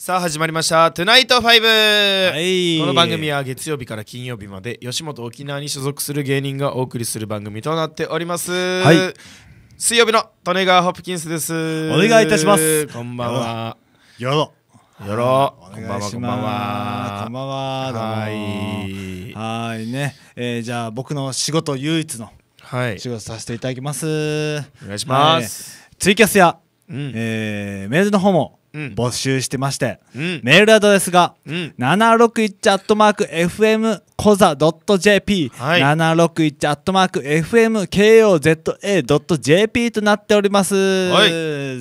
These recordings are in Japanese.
さあ始まりました「トゥナイト5、はい」この番組は月曜日から金曜日まで吉本沖縄に所属する芸人がお送りする番組となっております、はい水曜日の利根川ホプキンスですお願いいたしますこんばんはよろよろこんばんはこんばんこんはばんははいはいね、えー、じゃあ僕の仕事唯一のはい仕事させていただきますお願いします、はいツイキャスや、うんえーメールの方も募集してまして、うん、メールアドレスが、うん、761-fmkoza.jp、はい、761-fmkoza.jp となっております、はい、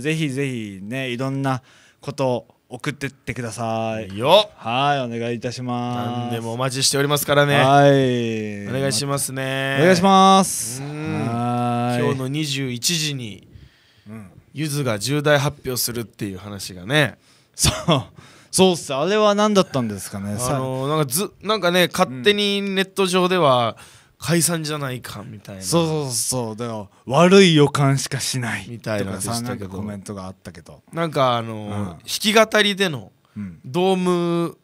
ぜひぜひねいろんなことを送ってってくださいよはいお願いいたします何でもお待ちしておりますからねはいお願いしますねお願いします今日の21時にゆずが重大発表するっていう話がねそうそうっすあれは何だったんですかねあのなんかずなんかね勝手にネット上では、解散じゃないかみたいなそうそうそうだよ悪い予感しかしないみたいなでしたけコメントがあったけどなんかあの、うん、弾き語りでのドーム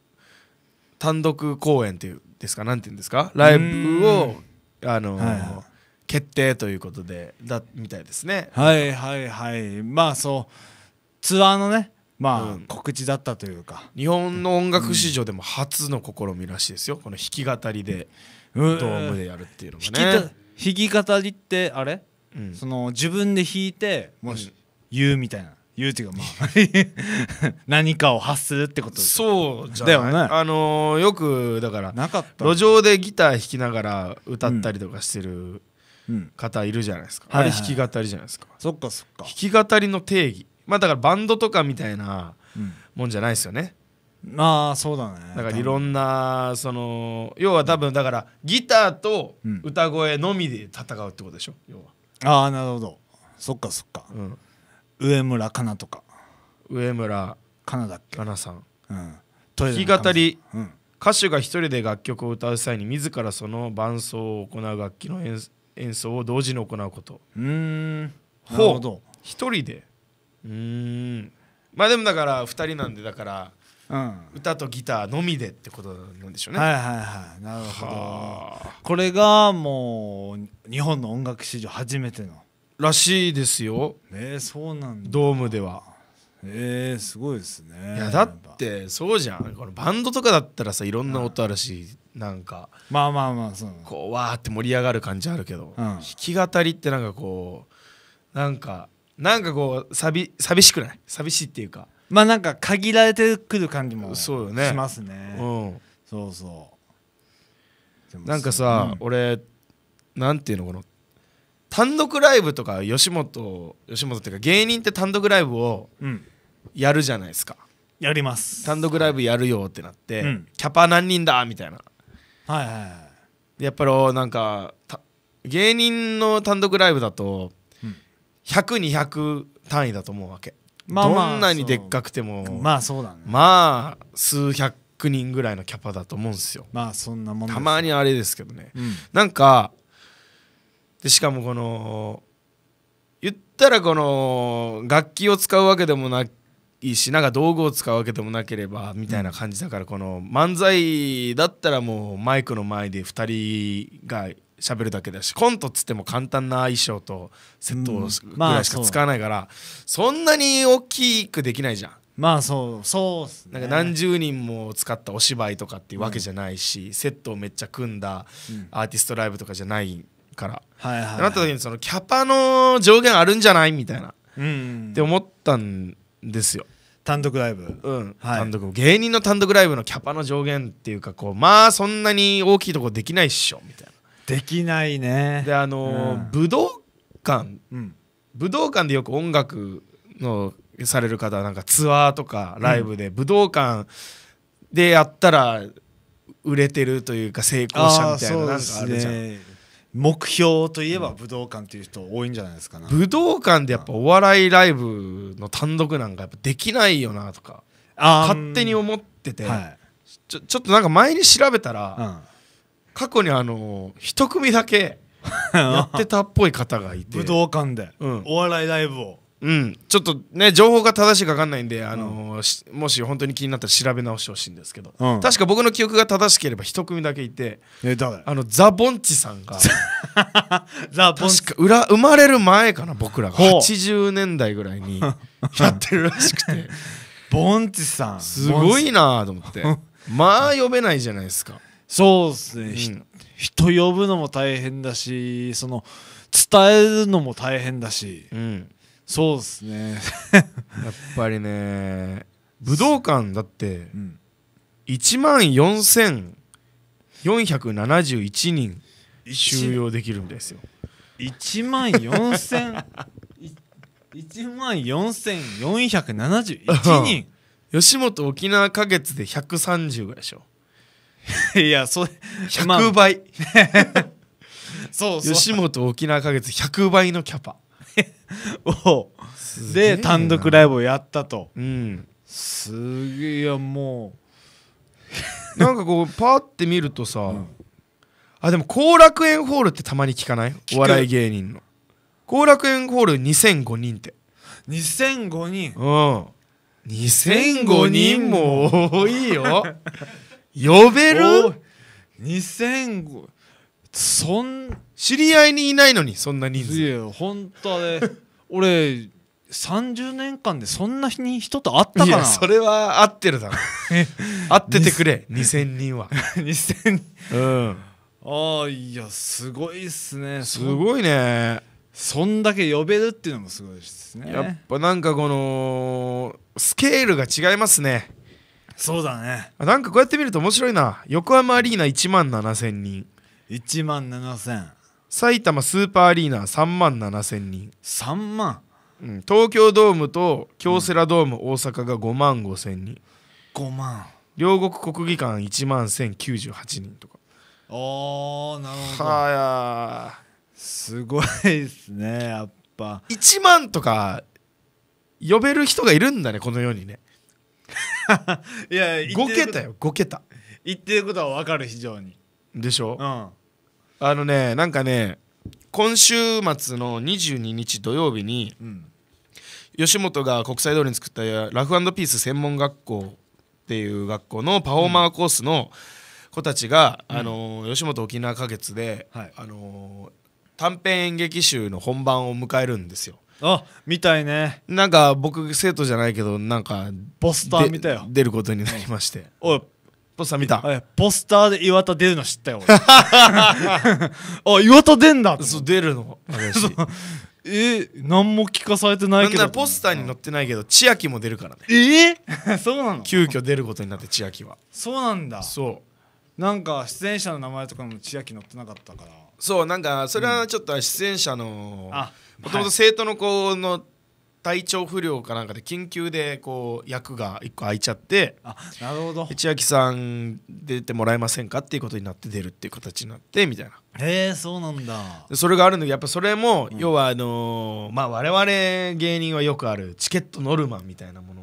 単独公演っていうですかなんていうんですかライブをあの、はいはい決定ということでだみたいですね。はいはいはいまあそうツアーのねまあ、うん、告知だったというか日本の音楽史上でも初の試みらしいですよ、うん、この弾き語りで、うん、ドームでやるっていうのがね弾き語りってあれ、うん、その自分で弾いてもし、言うみたいな言うっていうかまあ 何かを発するってことそうじゃだよねあのー、よくだからなかった路上でギター弾きながら歌ったりとかしてる方いるじゃないですか、うん、あれ弾き語りじゃないですか、そっかそっか弾き語りの定義まあだからバンドとかみたいなもんじゃないですよね、まあそうだねだからいろんなその要は多分だからギターと歌声のみで戦うってことでしょ要はああなるほどそっかそっか、うん、上村かなとか上村かなだっけかなさん、うん、弾き語り、うん、歌手が一人で楽曲を歌う際に自らその伴奏を行う楽器の演奏演奏を同時に行うことうんなるほど一人でうんまあでもだから2人なんでだから、うん、歌とギターのみでってことなんでしょうねはいはいはいなるほどこれがもう日本の音楽史上初めてのらしいですよえそうなんだドームではえー、すごいですねいやだってそうじゃんこのバンドとかだったらさいろんな音あるし、うん、なんかまあまあまあそうこうわーって盛り上がる感じあるけど、うん、弾き語りってなんかこうなんかなんかこう寂寂しくない寂しいっていうかまあなんか限られてくる感じもしますね、うんそうそうなんかさ、うん、俺なんていうのこの単独ライブとか吉本吉本っていうか芸人って単独ライブを、うんやるじゃないですかやります単独ライブやるよってなって、うん、キャパ何人だみたいなはいはいはいやっぱりなんか芸人の単独ライブだと、うん、100200単位だと思うわけ、まあまあ、どんなにでっかくてもまあそうだねまあ数百人ぐらいのキャパだと思うんですよまあそんなもんたまにあれですけどね、うん、なんかでしかもこの言ったらこの楽器を使うわけでもなくいいしなんか道具を使うわけでもなければみたいな感じだから、この漫才だったらもうマイクの前で2人が喋るだけだしコントっつっても簡単な衣装とセットぐらいしか使わないから、そんなに大きくできないじゃん。まあそうそうっす、ね、なんか何十人も使ったお芝居とかっていうわけじゃないし、うん、セットをめっちゃ組んだアーティストライブとかじゃないから、うん、はいはい、はい、なった時にそのキャパの上限あるんじゃないみたいな、うん、って思ったんですよ。単独ライブ、うんはい、単独芸人の単独ライブのキャパの上限っていうかこうまあそんなに大きいとこできないっしょみたいなできないねであのーうん、武道館、うん、武道館でよく音楽のされる方なんかツアーとかライブで、武道館でやったら売れてるというか成功者みたいななんかあるじゃん。目標といえば武道館っていう人多いんじゃないですか、ね、武道館でやっぱお笑いライブの単独なんかやっぱできないよなとか勝手に思ってて、はい、ちょちょっとなんか前に調べたら、うん、過去にあの一組だけやってたっぽい方がいて 武道館で、うん、お笑いライブをうん、ちょっとね情報が正しいか分かんないんで、あのーうん、もし本当に気になったら調べ直してほしいんですけど、うん、確か僕の記憶が正しければ一組だけいて、ね、あのザ・ボンチさんがザ ボンチ確か生まれる前かな僕らが80年代ぐらいに やってるらしくてボンチさんすごいなと思ってまあ呼べないじゃないですかそうですね、うん、人呼ぶのも大変だしその伝えるのも大変だし、うんそうっすねやっぱりね武道館だって1万4471人収容できるんですよ1万4 0 0 1万4471人吉本沖縄花月で130ぐらいでしょ いやそれ100倍 そうそう吉本沖縄花月100倍のキャパ をで単独ライブをやったと、うん、すげえやもう なんかこうパーって見るとさ、うん、あでも後楽園ホールってたまに聞かないお笑い芸人の後楽園ホール2005人って2005人うん2005人も多いよ 呼べる2005そん知り合いにいないのにそんな人数いや本当ね 俺30年間でそんなに人と会ったかないやそれは合ってるだろ っててくれ2000人は2000 人うんああいやすごいっすねすごいねそんだけ呼べるっていうのもすごいですねやっぱなんかこのスケールが違いますねそうだねなんかこうやって見ると面白いな横浜アリーナ1万7000人1万7000埼玉スーパーアリーナ3万7000人3万うん、東京ドームと京セラドーム大阪が5万5千人、5万両国国技館1万1098人とかおあなるほどはすごいですねやっぱ1万とか呼べる人がいるんだねこの世にね いや5桁よ5桁言ってることは分かる非常にでしょ、うん、あのねなんかね今週末の22日土曜日に、うん、吉本が国際通りに作ったラフピース専門学校っていう学校のパフォーマーコースの子たちが、うん、あの吉本沖縄花月で、はい、あの短編演劇集の本番を迎えるんですよ。あみたいねなんか僕生徒じゃないけどなんかポスター見たよ出ることになりましておいポスター見たポスターで岩田出るの知ったよ あ岩田出んだそう出るのそうえー、何も聞かされてないけどなんポスターに載ってないけど、うん、千秋も出るからねえー、そうなの急遽出ることになって千秋はそうなんだそうなんか出演者の名前とかも千秋載ってなかったからそうなんかそれはちょっと出演者のもともと生徒の子の、体調不良かなんかで緊急でこう役が1個空いちゃってあなるほど千秋さん出てもらえませんかっていうことになって出るっていう形になってみたいなへえそうなんだそれがあるのでやっぱそれも、要はあのー、まあ我々芸人はよくあるチケットノルマみたいなもの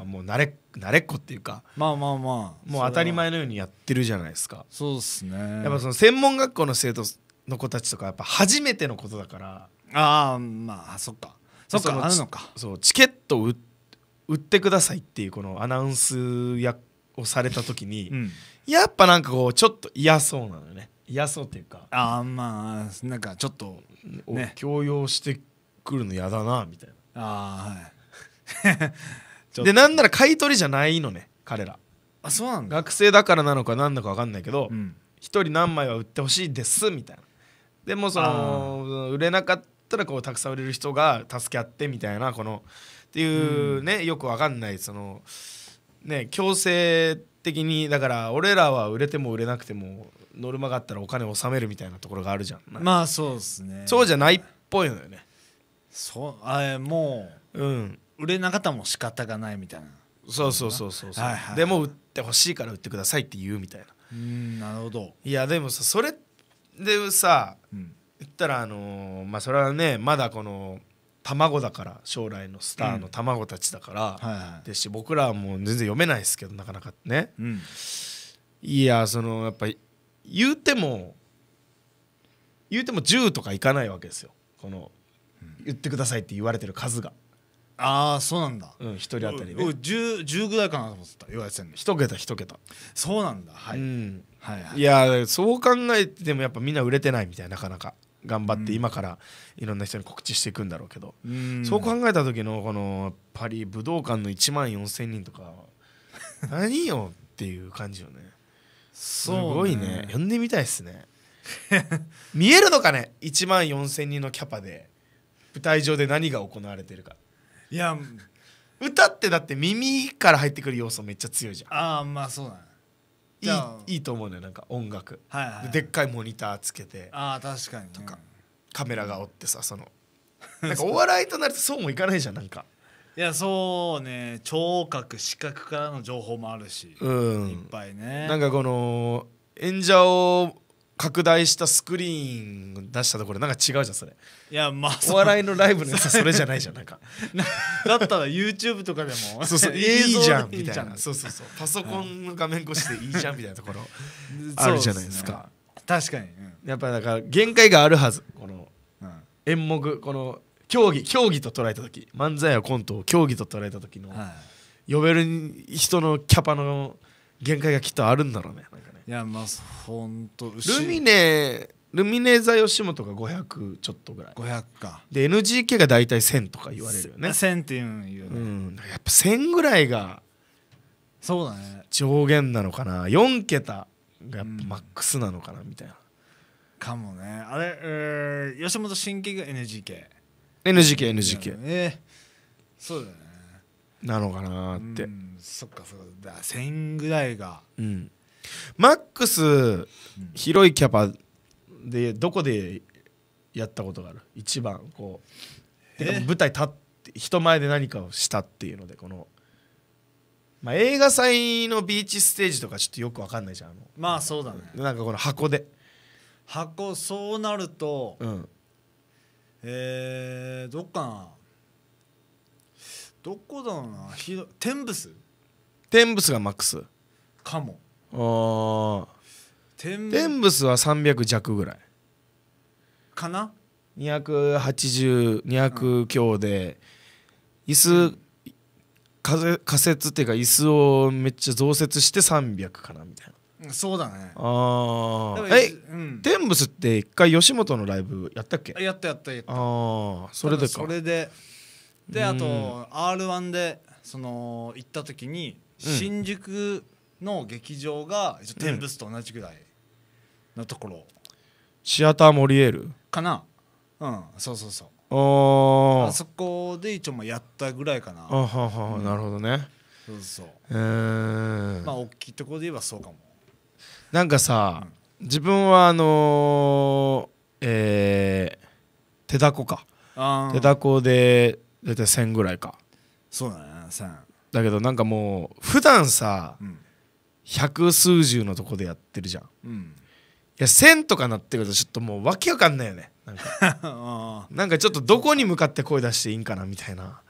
あ、もう慣れ,、慣れっこっていうかまあまあまあもう当たり前のようにやってるじゃないですかそうですねやっぱその専門学校の生徒の子たちとかやっぱ初めてのことだからああまあそっかそっかあるのかそうチケット売売ってくださいっていうこのアナウンスやをされた時に、うん、やっぱなんかこうちょっと嫌そうなのね嫌そうっていうかああまあなんかちょっと、ね、強要してくるの嫌だなみたいなああはいでなんなら買い取りじゃないのね彼らあそうなんだ学生だからなのか何だか分かんないけど、うん、1人何枚は売ってほしいですみたいなでもその売れなかったったらこうたくさん売れる人が助け合ってみたいなこのっていうね、うん、よくわかんないそのね強制的にだから俺らは売れても売れなくてもノルマがあったらお金を納めるみたいなところがあるじゃんまあそうですねそうじゃないっぽいのよねそうあもう、うん、売れなかったも仕方がないみたいなそうそうそうそうそう、はいはい、でも売ってほしいから売ってくださいって言うみたいなうんなるほどいやでもさそれでさ、うん、ったらあのまあそれはねまだこの卵だから将来のスターの卵たちだから、はいですし僕らはもう全然読めないですけどなかなかね、うん、いやそのやっぱり言うても言うても10とかいかないわけですよこの、うん、言ってくださいって言われてる数が。ああそうなんだ、うん、1人当たりね 10, ぐらいかなと思ってた言われてんの一桁一桁そうなんだはい、うんはい、はい、いやそう考えてもやっぱみんな売れてないみたいななかなか頑張って今からいろんな人に告知していくんだろうけど、うん、そう考えた時のこのやっぱり武道館の1万4,000人とか 何よっていう感じよねすごいね呼んでみたいっすね見えるのかね1万4,000人のキャパで舞台上で何が行われてるかいや歌ってだって耳から入ってくる要素めっちゃ強いじゃんああまあそうだねいいいいと思うねなんか音楽、はいはい、でっかいモニターつけてあ確かに、ね、とかカメラがおってさその なんかお笑いとなるとそうもいかないじゃんなんかいやそうね聴覚視覚からの情報もあるし、うん、いっぱいねなんかこの演者を拡大したスクリーン出したところなんか違うじゃんそれいやまあお笑いのライブのやつそれじゃないじゃんなんか だったら YouTube とかでもそうそういいじゃんみたいなそうそうそうパソコンの画面越しでいいじゃんみたいなところ あるじゃないですか、ね、確かに、うん、やっぱだから限界があるはずこの演目この競技競技と捉えた時漫才やコントを競技と捉えた時の、はい、呼べる人のキャパの限界がきっとあるんだろうねなんかねいやまあ本当ルミネルミネーザ吉本が500ちょっとぐらい500かで NGK が大体1000とか言われるよね1000っていう言うね、うん、やっぱ1000ぐらいがそうだね上限なのかな4桁がやっぱマックスなのかなみたいな、うん、かもねあれ、えー、吉本新喜劇が NGKNGKNGK NGK, NGK えそうだねなのかなって、うん、そっかそうだ1000ぐらいがうんマックス、広いキャパでどこでやったことがある一番こう舞台立って人前で何かをしたっていうのでこの、まあ、映画祭のビーチステージとかちょっとよく分かんないじゃんまあそうだねなんかこの箱で箱そうなると、うん、えー、どっかなどこだろうなひどテンブステンブスがマックスかもああ天ブスは300弱ぐらいかな280200強で、うん、椅子仮設っていうか椅子をめっちゃ増設して300かなみたいなそうだねああえ、うん、ブスって一回吉本のライブやったっけやったやったやったああそれでかそれでであと r 1でその行った時に、新宿の劇場が天スと同じぐらい、のところシアターモリエールかなうんそうそうそうあそこで一応もやったぐらいかなあはは、うん、なるほどねそうそうえー、まあ大きいところで言えばそうかもなんかさ、うん、自分はあのー、えー、手だこか手だこで大体1000ぐらいかそうだね1000だけどなんかもう普段さ、うん、百数十のとこでやってるじゃん、うんいや1000とかなってくるとちょっともうわけわかんないよねなんか なんかちょっとどこに向かって声出していいんかなみたいな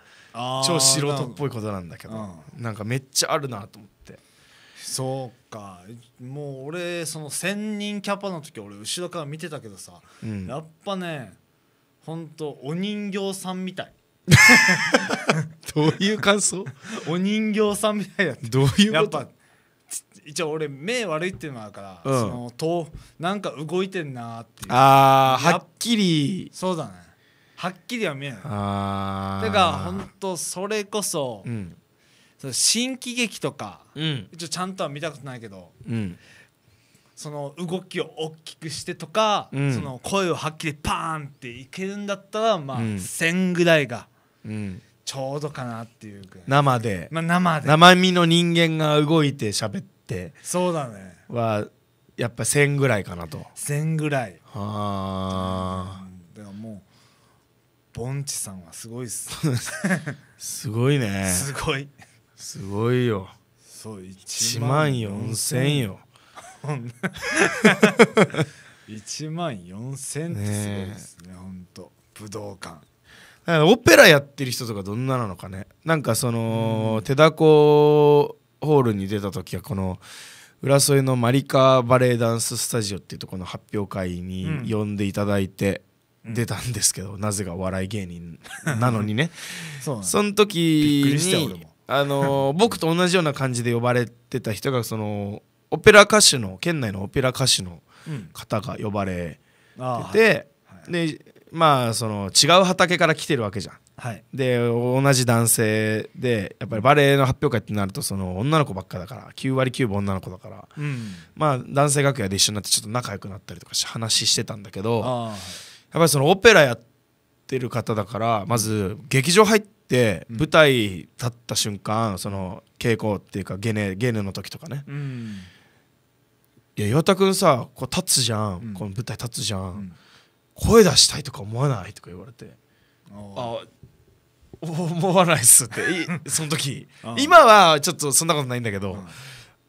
超素人っぽいことなんだけどな,、ん、かめっちゃあるなと思ってそうかもう俺その1,000人キャパの時俺後ろから見てたけどさ、うん、やっぱねほんとお人形さんみたい どういう感想 お人形さんみたいだったどういうことやっぱ一応俺目悪いっていうのもあるから、うん、そのとなんか動いてんなっていうあはっきりそうだねはっきりは見えないあてか本当それこそ、うん、その新喜劇とか、うん、一応ちゃんとは見たことないけど、うん、その動きを大きくしてとか、うん、その声をはっきりパーンっていけるんだったらまあ、うん、1000ぐらいが。うんちょうどかなっていう生で、まあ、生で生身の人間が動いて喋ってってそうだねはやっぱ1000ぐらいかなと1000ぐらいはあ、うん、でももうぼんちさんはすごいっすすごいねすごいすごいよそう1万4000よ1万4000ってすごいですねね本当武道館オペラやってる人とかどんななのかねなんかその、うん、手だこホールに出た時はこの浦添のマリカバレエダンススタジオっていうところの発表会に呼んでいただいて出たんですけど、うん、なぜかお笑い芸人なのにね その時にあの 僕と同じような感じで呼ばれてた人がそのオペラ歌手の県内のオペラ歌手の方が呼ばれてて、うんでまあその違う畑から来てるわけじゃん。はい、で同じ男性でやっぱりバレエの発表会ってなるとその女の子ばっかだから9割9分女の子だから、うん、まあ男性楽屋で一緒になってちょっと仲良くなったりとかし話してたんだけどやっぱりそのオペラやってる方だからまず劇場入って舞台立った瞬間、うん、その稽古っていうかゲネゲネの時とかね、うん、いや岩田君さこう立つじゃん、この舞台立つじゃん、声出したいとか思わないとか言われて。あ思わないっすって その時今はちょっとそんなことないんだけど、うん、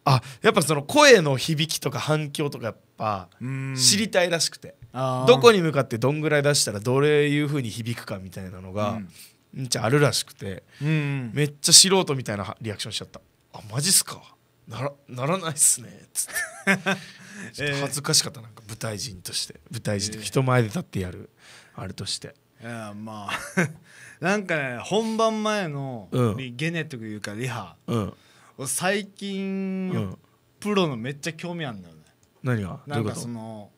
あやっぱその声の響きとか反響とかやっぱ知りたいらしくてどこに向かってどんぐらい出したらどれいうふうに響くかみたいなのが、うん、あるらしくて、うん、めっちゃ素人みたいなリアクションしちゃった「あマジっすかならならないっすね」っつって 恥ずかしかったなんか舞台人として舞台人人前で立ってやる、あれとして。いやまあ なんかね本番前のゲネというかリハ、うん、最近、うん、プロのめっちゃ興味あるんだよね何がなんかその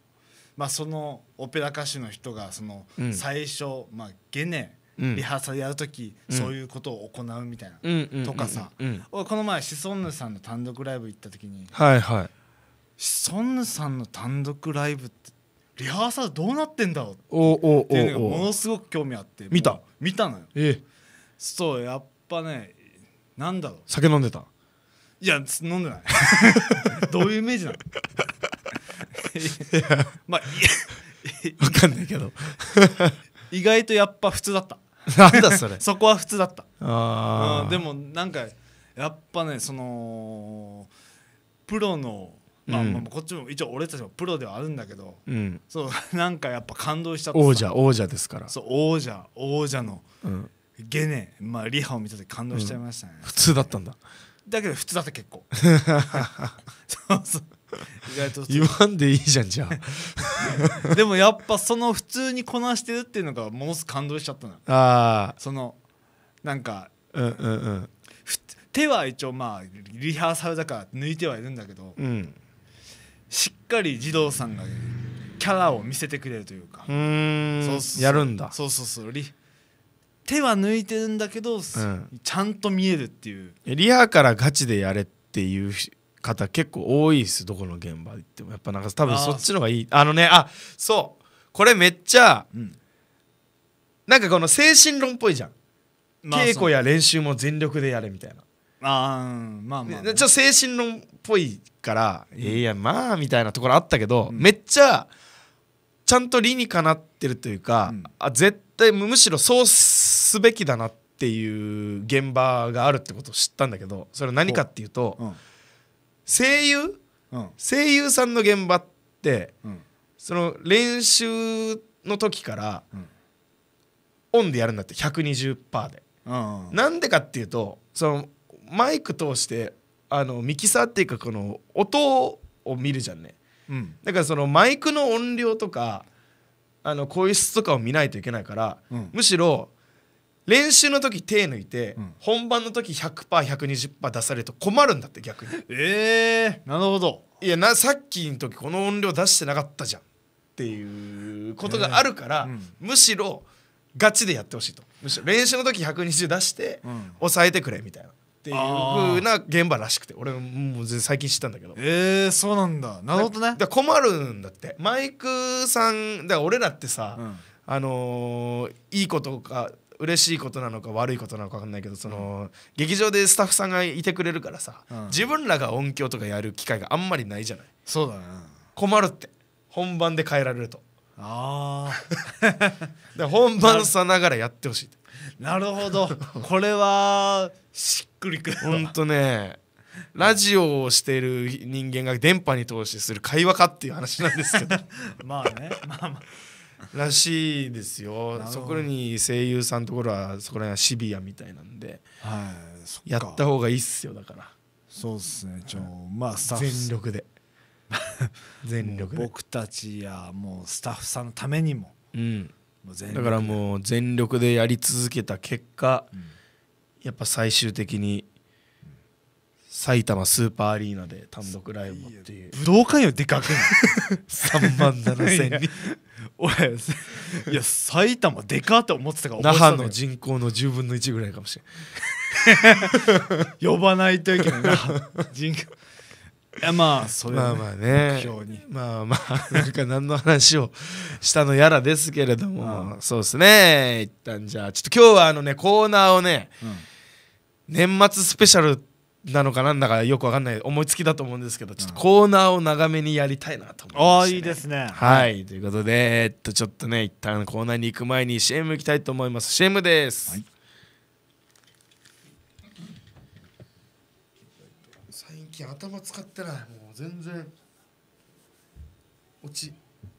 まあそのオペラ歌手の人がその、最初まあゲネリハーサルやる時、そういうことを行うみたいな、とかさ、この前シソンヌさんの単独ライブ行った時に、はいはい、シソンヌさんの単独ライブってリハーサルどうなってんだろうっていうのがものすごく興味あって見た見たのよええそうやっぱねなんだろう酒飲んでたいや飲んでない どういうイメージなの まあ分かんないけど 意外とやっぱ普通だったなんだそれそこは普通だったあ、あでもなんかやっぱねそのプロのまあ、まあこっちも一応俺たちもプロではあるんだけど、うん、そう なんかやっぱ感動した王者王者ですからそう王者王者の、ゲネ、まあ、リハを見た時感動しちゃいましたね、うん、普通だったんだだけど普通だった結構 そうそう意外と言わんでいいじゃんじゃあ でもやっぱその普通にこなしてるっていうのがものすごく感動しちゃったなああそのなんかうんうんうん手は一応まあリハーサルだから抜いてはいるんだけど、うん、しっかり児童さんがキャラを見せてくれるというかうやるんだそうそうそう手は抜いてるんだけど、うん、ちゃんと見えるっていうリハからガチでやれっていう方結構多いですどこの現場行ってもやっぱなんか多分そっちの方がいいあのねあそうこれめっちゃ、うん、なんかこの精神論っぽいじゃん、まあ、稽古や練習も全力でやれみたいなあまあまあ、ね、ちょ精神論っぽいから「うん、いやまあ」みたいなところあったけど、うん、めっちゃちゃんと理にかなってるというか、うん、あ絶対むしろそうすべきだなっていう現場があるってことを知ったんだけどそれは何かっていうと、声優、声優さんの現場って、その練習の時から、オンでやるんだって120%で。うん、なんでかっていうとそのマイク通してあのミキサーっていうかこの音を見るじゃんね、うん、だからそのマイクの音量とかあの声質とかを見ないといけないから、うん、むしろ練習の時手抜いて、うん、本番の時 100%120% 出されると困るんだって逆にえー、なるほどいやなさっきの時この音量出してなかったじゃんっていうことがあるから、えーうん、むしろガチでやってほしいとむしろ練習の時120出して、抑えてくれみたいなっていう風な現場らしくて俺もう最近知ったんだけどえー、そうなんだなるほどねだ困るんだってマイクさんだから俺らってさ、うん、あのー、いいことか嬉しいことなのか悪いことなのか分かんないけどその、うん、劇場でスタッフさんがいてくれるからさ、うん、自分らが音響とかやる機会があんまりないじゃないそうだね困るって本番で変えられるとああ 本番さながらやってほしいってなるほど これはしっくりくる本んとねラジオをしている人間が電波に投資する会話かっていう話なんですけど まあねまあまあらしいですよそこに声優さんのところはそこら辺はシビアみたいなんで、はい、やった方がいいっすよだからそうっすねちょ、まあスタッフ全力で 全力で僕たちやもうスタッフさんのためにも、うん、だからもう全力でやり続けた結果、うん、やっぱ最終的に埼玉スーパーアリーナで単独ライブっていう武道館よでかくない3万7000人おいいや埼玉でかって思ってたから那覇の人口の10分の1ぐらいかもしれい 呼ばないといけないな人口やまあそういう、ね、まあまあねまあまあなんか何の話をしたのやらですけれども、そうですね一旦じゃあちょっと今日はあのねコーナーをね、うん、年末スペシャルなのかなんだかよくわかんない思いつきだと思うんですけどちょっとコーナーを長めにやりたいなと思いま、ね、あいいですねはい、ということでえっとちょっとね一旦コーナーに行く前に CM 行きたいと思います CM です、はい頭使ってないもう全然落ち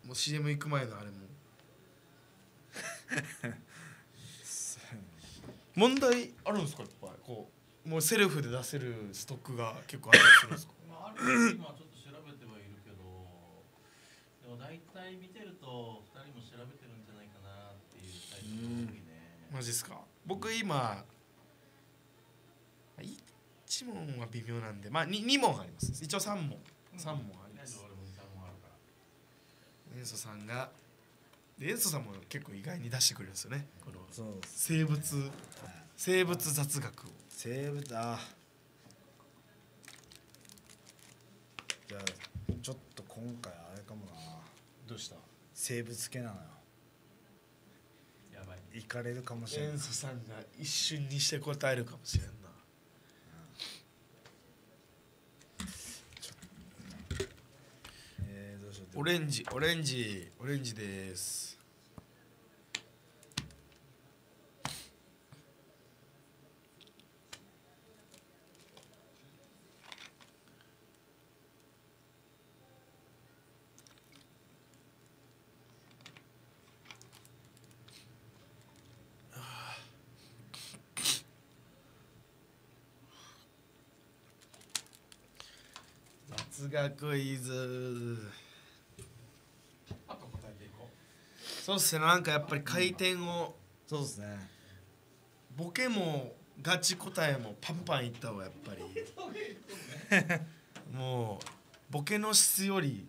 もう CM 行く前のあれも問題あるんですかいっぱいこうもうセルフで出せるストックが結構あるんですか、まあ、ある今ちょっと調べてはいるけどでも大体見てると2人も調べてるんじゃないかなっていうタイプが多ねマジっすか僕今1問は微妙なんで、まあ、2, 2問あります一応3問3問あります、うん、塩素さんが塩素さんも結構意外に出してくれるんですよねこの生物生物雑学を生物あじゃあちょっと今回あれかもなどうした生物系なのよやばい行かれるかもしれない塩素さんが一瞬にして答えるかもしれないオレンジオレンジオレンジですがクイズそうっすねなんかやっぱり回転をそうっすねボケもガチ答えもパンパンいった方がやっぱり もうボケの質より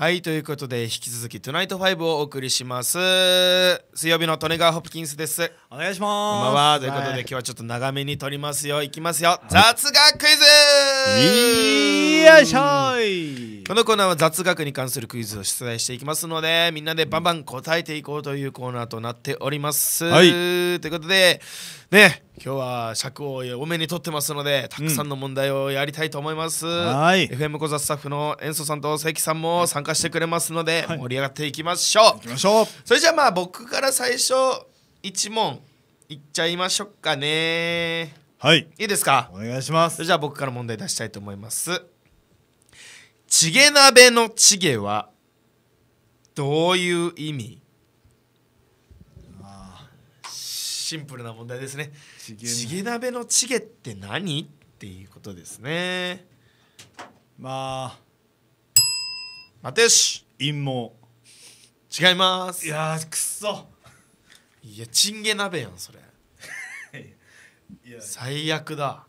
はいということで引き続き「トゥナイトファイブをお送りします水曜日のト利ガー・ホプキンスですお願いしますこんばんはということで、はい、今日はちょっと長めに撮りますよいきますよ、はい、雑学クイズよいしょいこのコーナーは雑学に関するクイズを出題していきますのでみんなでバンバン答えていこうというコーナーとなっております。はい、ということでね今日は尺を多めに取ってますのでたくさんの問題をやりたいと思います。うん、FM 小座スタッフの演奏さんと関さんも参加してくれますので、盛り上がっていきましょう。いきましょうそれじゃあまあ僕から最初1問いっちゃいましょうかね。はいいいですかお願いしますじゃあ僕から問題出したいと思いますチゲ鍋のチゲはどういう意味シンプルな問題ですねチゲ鍋のチゲって何っていうことですねまあ待てし陰謀違いますいやくっそいやチンゲ鍋やんそれ最悪だ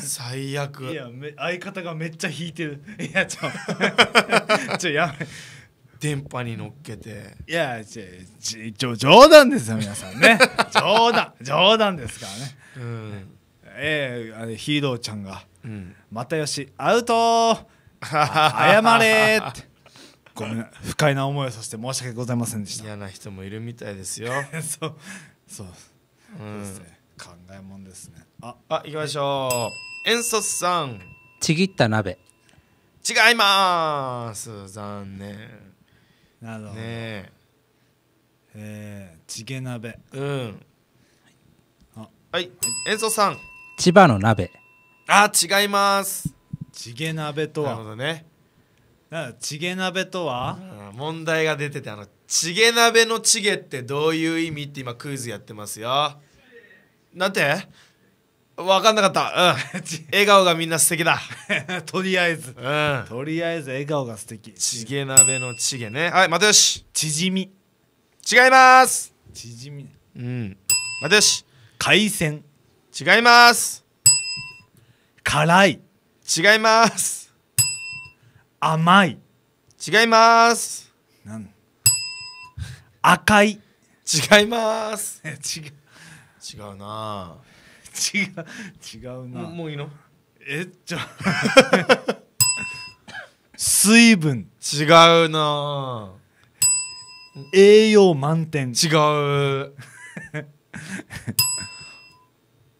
最悪いやめ相方がめっちゃ引いてるいやちょ ちょやめ電波に乗っけていやちょちょ冗談ですよ皆さんね 冗談冗談ですからね、うん、えー、あれヒーローちゃんが「うん、よし、アウト謝れ!」って。ごめん不快な思いをさせて申し訳ございませんでした嫌な人もいるみたいですよ そうそう考えもんですねああ行きましょう塩素さんちぎった鍋違います残念なるほどねえー、チゲ鍋うんはい塩素さん千葉の鍋あ違いますチゲ鍋とはなるほどねチゲ鍋とは問題が出ててあのチゲ鍋のチゲってどういう意味って今クイズやってますよなんて分かんなかった、うん、笑顔がみんな素敵だ とりあえず、うん、とりあえず笑顔が素敵チゲ鍋のチゲねはい又吉縮み違います縮みうん又吉海鮮違います辛い違います甘い違いますなん赤い違います違う違うな違う違うなもういいのえじゃ 水分違うな栄養満点違う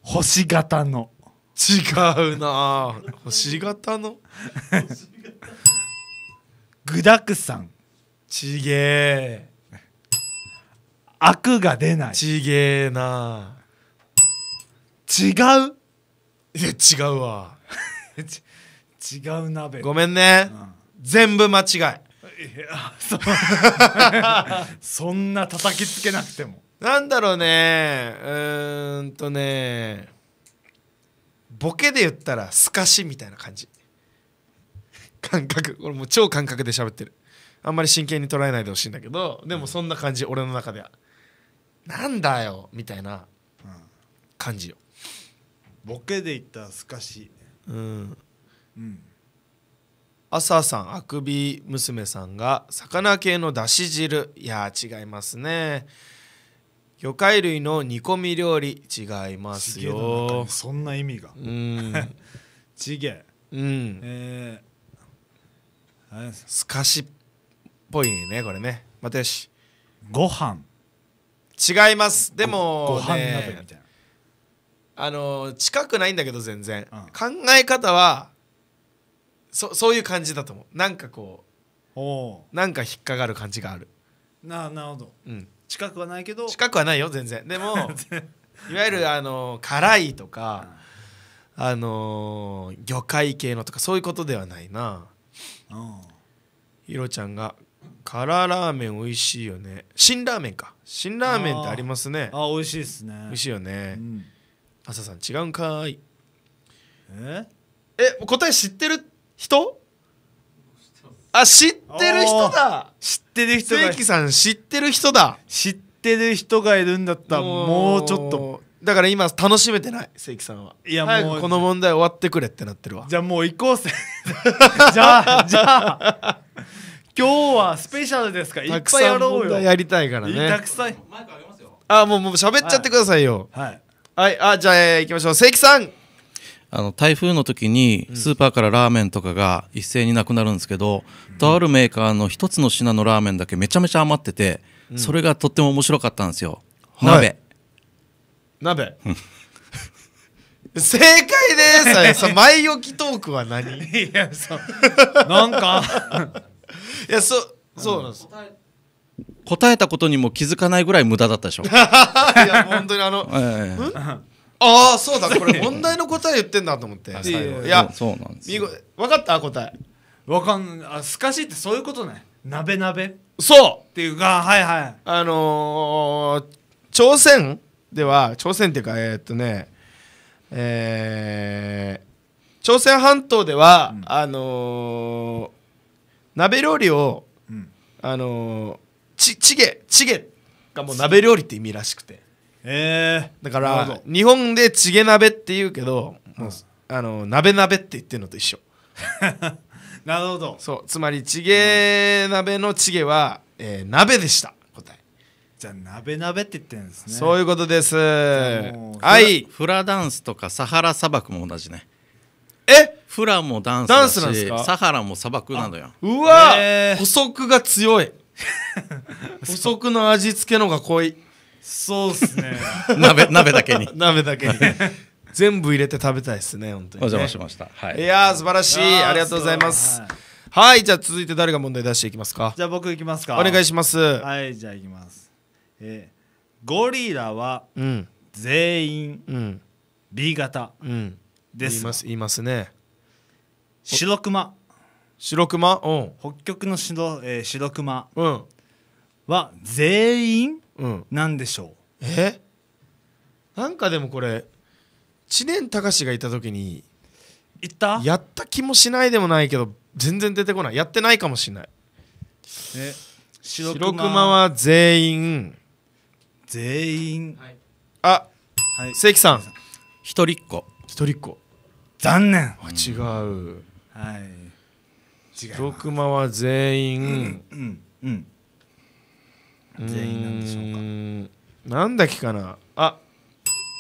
星型の違うな星型の 具だくさんちげえ悪が出ないちげえな違ういや違うわ 違う鍋ごめんね、うん、全部間違いいやそ そんな叩きつけなくてもなんだろうねうんとねボケで言ったらすかしみたいな感じ感覚俺もう超感覚で喋ってるあんまり真剣に捉えないでほしいんだけどでもそんな感じ、うん、俺の中では。なんだよみたいな感じよ、ボケで言ったらすかしいねうんうん朝さんあくび娘さんが魚系のだし汁いや違いますね魚介類の煮込み料理違いますよそんな意味がうん ちげうんえー、すかしっぽいねこれねよしご飯違いますでも、ね、あの近くないんだけど全然、うん、考え方はそそういう感じだと思うなんかこうおなんか引っかかる感じがあるななるほど、うん、近くはないけど近くはないよ全然でも いわゆるあの辛いとか、うん、あの魚介系のとかそういうことではないな、うん、ひろちゃんが辛ラーメン美味しいよね辛ラーメンか辛ラーメンってありますねあ美味しいですね美味しいよね、うん、朝さん違うんかいええ答え知ってる人あ知ってる人だ知ってる人が正さん知ってる人だ知ってる人がいるんだったらもうちょっとだから今楽しめてない関さんはいやもうこの問題終わってくれってなってるわじゃあもう行こうぜ じゃあじゃあ今日はスペシャルですからいっぱいやろうよやりたいからねたくさんマイクあげますよあもうもう喋っちゃってくださいよはい、はい、あじゃあ、えー、きましょう関さんあの台風の時にスーパーからラーメンとかが一斉になくなるんですけど、うん、とあるメーカーの一つの品のラーメンだけめちゃめちゃ余ってて、うん、それがとっても面白かったんですよ、はい、鍋鍋 正解ですさ前置きトークは何 いやそうなんかいやそそうなんです答えたことにも気づかないぐらい無駄だったでしょ いや本当にあの、ええ、ああそうだこれ問題の答え言ってんだと思っていやそうなんです分かった答え分かんあすかしってそういうことね鍋鍋そうっていうかはいはいあのー、朝鮮では朝鮮っていうかえー、っとねえー、朝鮮半島では、うん、あのー鍋料理を、うん、あのちチゲチゲがもう鍋料理って意味らしくてえー、だから日本でチゲ鍋って言うけど、もうあの鍋鍋って言ってるのと一緒 なるほどそうつまりチゲ鍋のチゲは、えー、鍋でした答えじゃあ鍋鍋って言ってるんですねそういうことですはいフラダンスとかサハラ砂漠も同じねフラもダンスダンスなんですかサハラも砂漠なのようわ、えー、補足が強い 補足の味付けのが濃いそうっすね 鍋鍋だけに鍋だけに全部入れて食べたいですね本当に、ね、お邪魔しました、はい、いやー素晴らしいありがとうございますはいじゃあ続いて誰が問題出していきますかじゃあ僕いきますかお願いしますはいじゃあいきますえー、ゴリラは全員、うん、B 型です、うん、言います言いますね白熊白熊うん北極の白,、えー、白熊うんは全員うんなんでしょう、えなんかでもこれ知念隆がいた時にういったやった気もしないでもないけど全然出てこないやってないかもしれないえ白白熊熊は全員全員あはい関さん一人っ子一人っ子残念あ違うはいク熊は全員、うんうん全員なんでしょうかなんだっけかなあ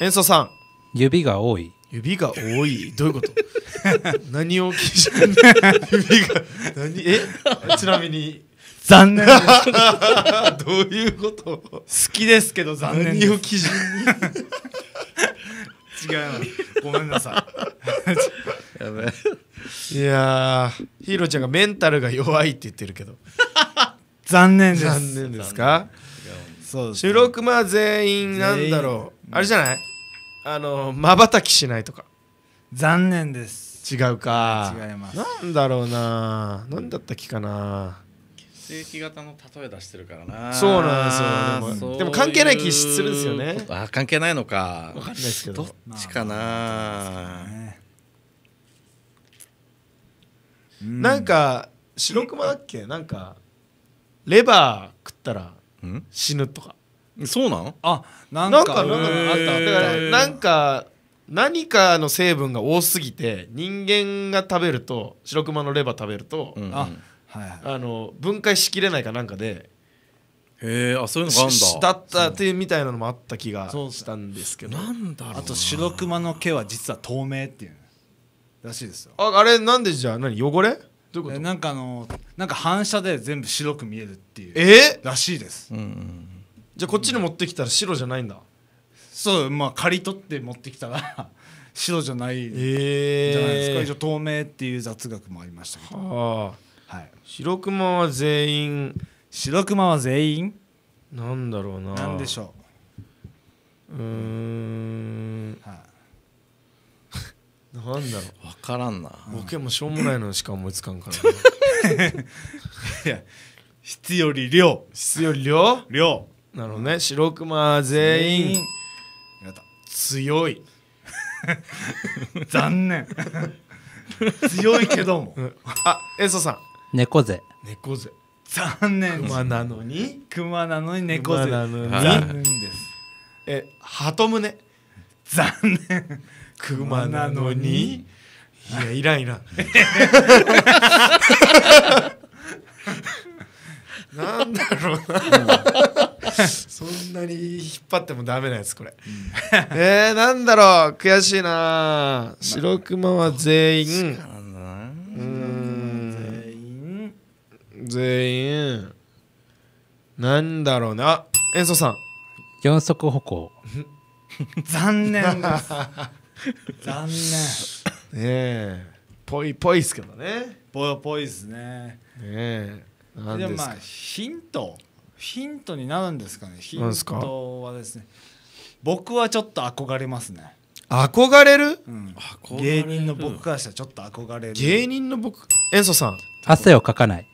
演奏さん指が多い指が多いどういうこと 何を基準 指が何えちなみに残念どういうこと好きですけど残念何を基準に違うごめんなさいやべ いやーヒーローちゃんがメンタルが弱いって言ってるけど 残念です残念ですかそう収録まあ全員なんだろうあれじゃないあのまばたきしないとか残念です違うか違いますなんだろうななんだったっけかな正規型の例え出してるからなそうなんですよでも関係ない気するんですよねあ関係ないのか分かんないですけどどっちかな、まあね、なんか白熊だっけなんかレバー食ったら死ぬとかそうなんあなんかなんかなんかあっただからなんか何かの成分が多すぎて人間が食べると白熊のレバー食べると、うん、あ、うんあの分解しきれないかなんかでへえあそういうのがあるんだだったっていうみたいなのもあった気がしたんですけどなんだろうあと白クマの毛は実は透明っていうらしいですよああれなんでじゃあ何汚れどういうことなんかあのなんか反射で全部白く見えるっていうえー、らしいです、うん、うん、じゃあこっちに持ってきたら白じゃないんだ、うん、そうまあ刈り取って持ってきたら 白じゃないじゃないですか、えー、一応透明っていう雑学もありましたけどはあはい白熊は全員白熊は全員なんだろうななんでしょううーん、はい、なんだろう分からんなボケもしょうもないのしか思いつかんから いや質より量質より量量なのね白熊は全員強い 残念強いけどもあエソさん猫背猫背残念熊なのに熊なのに猫背残念ですえ鳩胸残念熊なのにいやいらんいらん なんだろうな、そんなに引っ張ってもダメなやつこれ、うん、えー、なんだろう悔しいな白熊は全員うん全員なんだろうな演奏さん四足歩行残念です 残念ねえぽいぽいっすけどねぽいぽいっすねねえでもまあヒントヒントになるんですかねヒントはですね僕はちょっと憧れますね憧れる、うん、芸人の僕からしたらちょっと憧れる芸人の僕演奏さん汗をかかない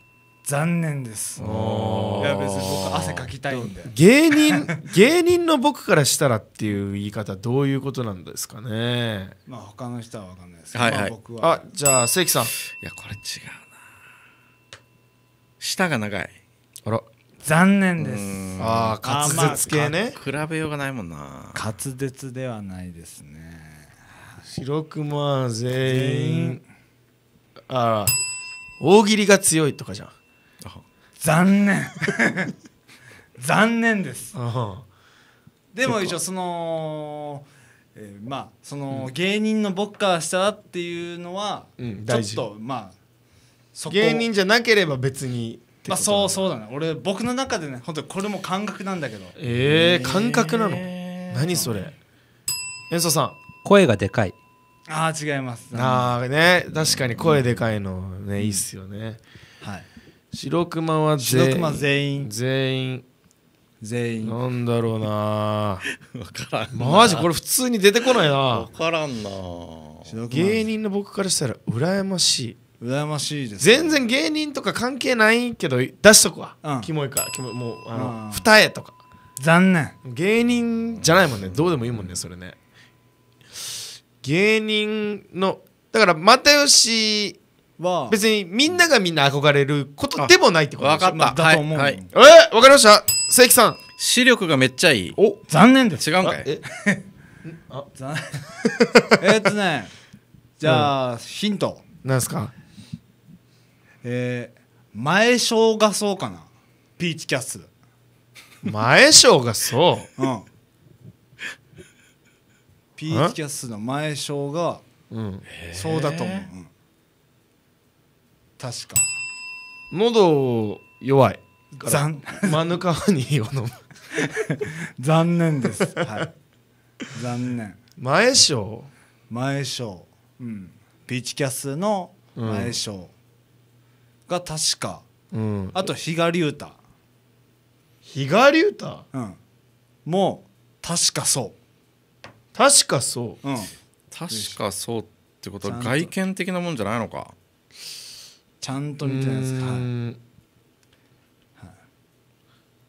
残念ですいや別に僕汗かきたいんで芸人 芸人の僕からしたらっていう言い方どういうことなんですかねまあ他の人はわかんないですけど、はいはい、まあ、僕はあじゃあ関さんいやこれ違うな舌が長いあら残念ですああ滑舌系ね、まあ、比べようがないもんな滑舌ではないですね白熊全員全員ああ大喜利が強いとかじゃん残念 残念ですでも一応そのえー、まあその、芸人の僕からしたらっていうのは、ちょっとまあ芸人じゃなければ別にまあそうそうだね俺僕の中でね本当これも感覚なんだけどえー、えー、感覚なの何それ演奏さん声がでかいああ違いますああね確かに声でかいのね、うん、いいっすよね、はい白熊は全員白熊全員全員全員なんだろうな分 からんなマジこれ普通に出てこないな分からんな芸人の僕からしたら羨ましい羨ましいです、ね、全然芸人とか関係ないけど出しとくわ、うん、キモいからキモもうあの、うん、二重とか残念芸人じゃないもんねどうでもいいもんねそれね芸人のだから又吉は別にみんながみんな憧れることでもないってことでしょ分かっただと思う、はいえー、分かりました正規さん視力がめっちゃいいお残念です違うんかいえ 残念 えっとねじゃあ、うん、ヒントなんすかえー、前哨がそうかなピーチキャッス前哨がそううんピーチキャッスの前哨がそうだと思う、うん確か喉弱い残マヌカハニーを飲む 残念です、はい、残念前賞前賞うんピーチキャスの前賞が確か、うん、あと比嘉龍太比嘉龍太うんもう確かそう確かそう、うん、確かそうってことは外見的なもんじゃないのかちゃんと見てないですははい、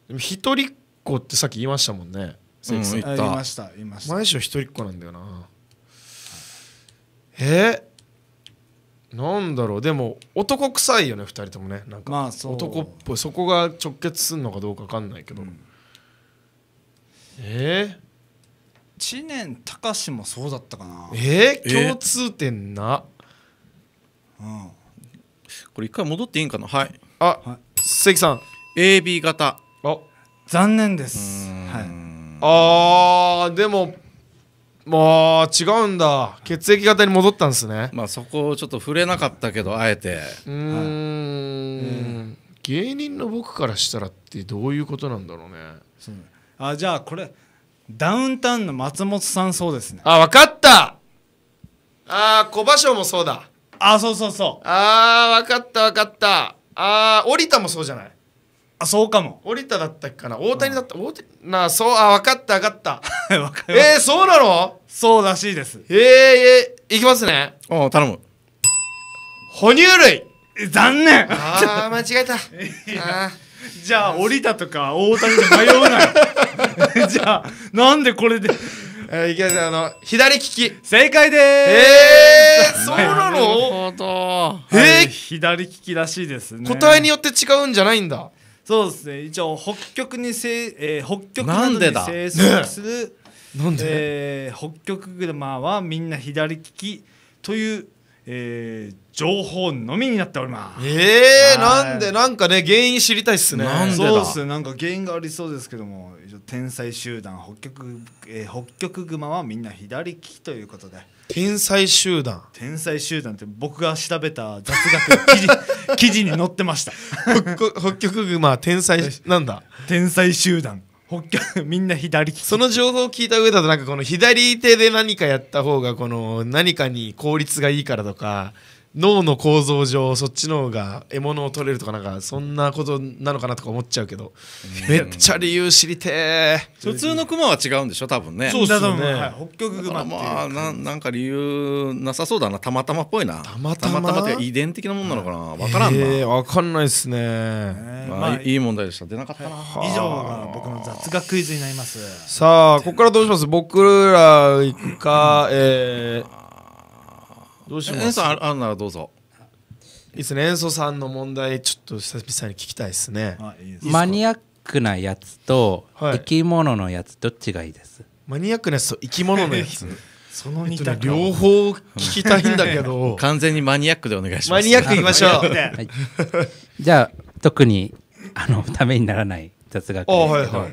でも一人っ子ってさっき言いましたもんね前うん、言いました言いました毎週一人っ子なんだよな、はい、えー、なんだろうでも男臭いよね2人ともねなんか、男っぽいそこが直結するのかどうか分かんないけど、うん、えー、知念隆もそうだったかなえー、共通点な、えー、うんこれ一回戻っていいんかなはいあ、はい、関さん AB 型あ残念ですはいあーでももう違うんだ血液型に戻ったんですねまあそこをちょっと触れなかったけどあえてうん、芸人の僕からしたらってどういうことなんだろうねあじゃあこれダウンタウンの松本さんそうですねあ分かったああ小芭蕉もそうだあそうそうそうあ分かった分かったあ降りたもそうじゃないあそうかも降りただったっかな大谷だった、大谷なあそうあ分かった分かった えー、そうなのそうらしいですえー、えー、いきますねお頼む哺乳類残念ああ間違えた じゃあ降りたとか大谷で迷うなよ じゃあなんでこれでえー、いきますあの左利き正解でーすえー、そうなのなるほど、えー、はい、左利きらしいですね答えによって違うんじゃないんだそうですね一応北極にせ、えー、北極などに生息するなんで、えー、北極グルマはみんな左利きという、えー、情報のみになっておりますえー、なんでなんかね原因知りたいっすねなんそうっすなんか原因がありそうですけども天才集団北極、えー、北極熊はみんな左利きということで天才集団天才集団って僕が調べた雑学記事 記事に載ってました北極熊天才なんだ天才集団北極みんな左利きその情報を聞いた上だとなんかこの左手で何かやった方がこの何かに効率がいいからとか脳の構造上そっちの方が獲物を取れるとかなんかそんなことなのかなとか思っちゃうけど、めっちゃ理由知りて普通のクマは違うんでしょ多分ねそうですね、はい、北極クマまあななんか理由なさそうだなたまたまっぽいなたまたまたまたまって遺伝的なもんなのかな分からんな、えー、分かんないっすね、まあ、まあ、いい問題でした出なかったな、はい、以上が僕の雑学クイズになりますさあここからどうします僕ら行くか、えーどうしますさんあんならどうぞいですね演さんの問題ちょっと久々に聞きたいですねマニアックなやつと、生き物のやつどっちがいいですマニアックなやつと生き物のやつ その2択、両方聞きたいんだけど 完全にマニアックでお願いしますマニアックいきましょう、じゃあ特にあのためにならない雑学ですけはい、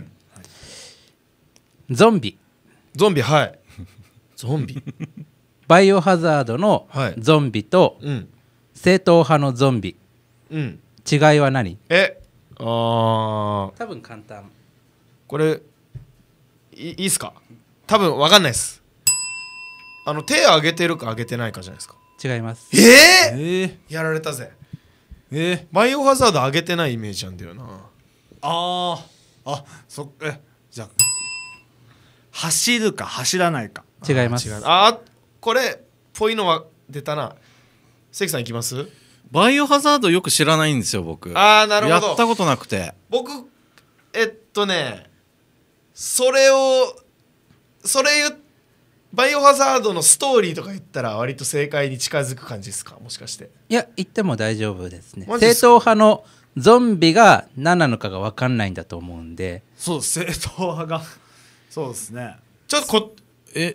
ゾンビゾンビはい ゾンビバイオハザードのゾンビと、正統派のゾンビ、うん、違いは何えああ多分簡単これいいっすか多分分かんないっすあの手上げてるか上げてないかじゃないですか違いますえー、えー、やられたぜえー、バイオハザード上げてないイメージなんだよなあーあそっえじゃあ走るか走らないか違いますあこれぽいのは出たな関さんいきますバイオハザードよく知らないんですよ僕ああなるほどやったことなくて僕えっとねそれをそれ言バイオハザードのストーリーとか言ったら割と正解に近づく感じですかもしかしていや言っても大丈夫ですね正統派のゾンビが何なのかが分かんないんだと思うんでそう正統派がそうですねちょっとこ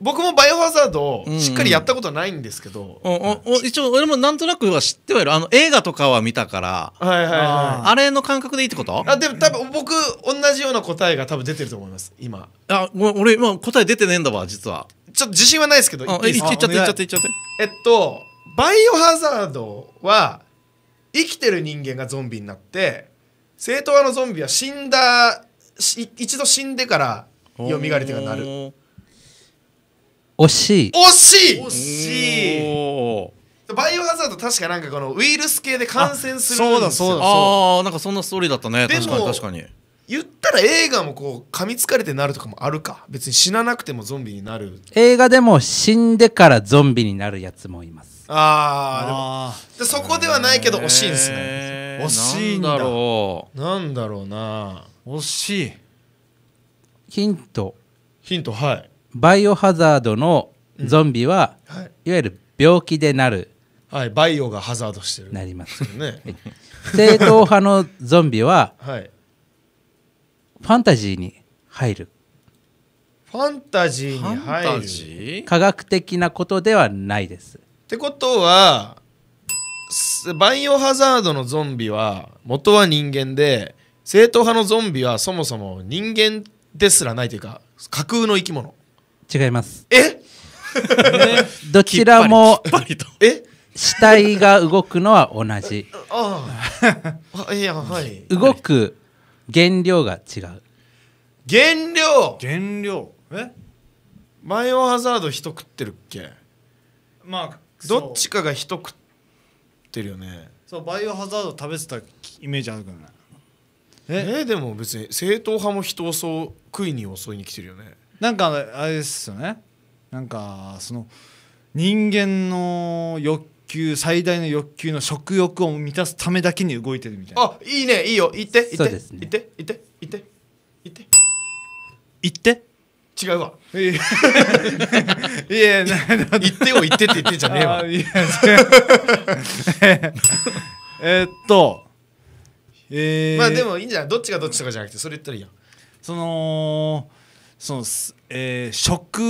僕もバイオハザードしっかりやったことないんですけど、うんうん、一応俺もなんとなくは知ってはいるあの映画とかは見たから、はいはいはい、あれの感覚でいいってことあでも多分僕同じような答えが多分出てると思います今あ俺今答え出てねえんだわ実はちょっと自信はないですけどいっちゃっていっちゃっていっちゃってえっとバイオハザードは生きてる人間がゾンビになって正統派のゾンビは死んだ一度死んでから蘇り手がなる惜しい惜しい惜しいバイオハザード確かなんかこのウイルス系で感染するそうだそうだああなんかそんなストーリーだったね確かに確かに言ったら映画もこう噛みつかれてなるとかもあるか別に死ななくてもゾンビになる映画でも死んでからゾンビになるやつもいますああでそこではないけど惜しいんですね惜しいんだろうなんだろうな惜しいヒントヒントはいバイオハザードのゾンビは、うんはい、いわゆる病気でなる、はい、バイオがハザードしてるなりますね正統派のゾンビは、はい、ファンタジーに入るファンタジーに入る科学的なことではないですってことはバイオハザードのゾンビは元は人間で正統派のゾンビはそもそも人間ですらないというか架空の生き物違いますえ どちらもえ死体が動くのは同じああ。いや、はい、動く原料が違う原料原料えバイオハザード人食ってるっけまあどっちかが人食ってるよねそうバイオハザード食べてたイメージあるからねええでも別に正統派も人をそう食いに襲いに来てるよねなんかあれですよねなんかその人間の欲求最大の欲求の食欲を満たすためだけに動いてるみたいなあいいねいいよ行って行って、ね、行って行って行って行って行って違うわ。いや、言 ってよ、言ってって言ってんじゃねえわ。えっと、えー、まあでもいいんじゃないどっちがどっちとかじゃなくて、それ言ったらいいやん。その、その、えー、食、